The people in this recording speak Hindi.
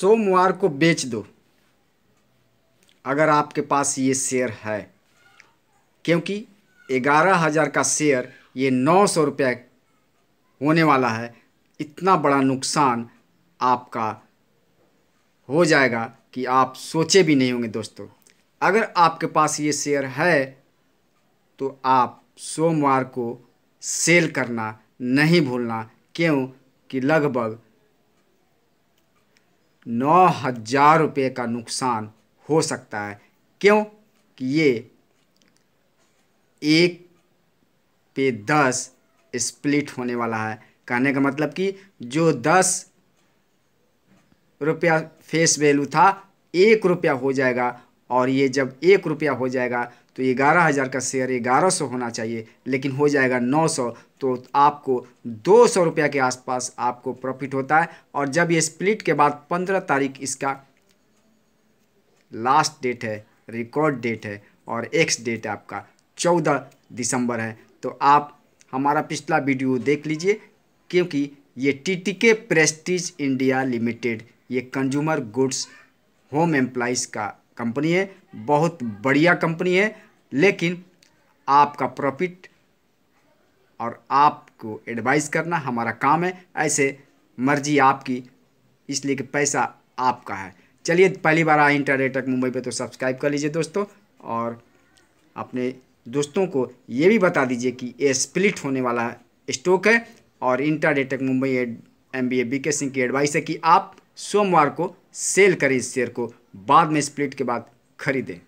सोमवार को बेच दो अगर आपके पास ये शेयर है क्योंकि ग्यारह हज़ार का शेयर ये नौ सौ रुपये होने वाला है इतना बड़ा नुकसान आपका हो जाएगा कि आप सोचे भी नहीं होंगे दोस्तों अगर आपके पास ये शेयर है तो आप सोमवार को सेल करना नहीं भूलना क्यों कि लगभग नौ हज़ार रुपये का नुकसान हो सकता है क्यों कि ये एक पे दस स्प्लिट होने वाला है कहने का मतलब कि जो दस रुपया फेस वैल्यू था एक रुपया हो जाएगा और ये जब एक रुपया हो जाएगा तो ये ग्यारह हज़ार का शेयर ये ग्यारह सौ होना चाहिए लेकिन हो जाएगा नौ सौ तो आपको दो सौ रुपये के आसपास आपको प्रॉफिट होता है और जब ये स्प्लिट के बाद पंद्रह तारीख इसका लास्ट डेट है रिकॉर्ड डेट है और एक्स डेट आपका चौदह दिसंबर है तो आप हमारा पिछला वीडियो देख लीजिए क्योंकि ये टी टी के प्रेस्टीज इंडिया लिमिटेड ये कंज्यूमर गुड्स होम एम्प्लाइज का कंपनी है बहुत बढ़िया कंपनी है लेकिन आपका प्रॉफिट और आपको एडवाइस करना हमारा काम है ऐसे मर्जी आपकी इसलिए कि पैसा आपका है चलिए पहली बार आए इंटरनेट मुंबई पे तो सब्सक्राइब कर लीजिए दोस्तों और अपने दोस्तों को ये भी बता दीजिए कि ये स्प्लिट होने वाला स्टॉक है और इंटरनेटक Mumbai M B A B K Singh की एडवाइस है कि आप सोमवार को सेल करें इस शेयर को बाद में स्प्लिट के बाद खरीदें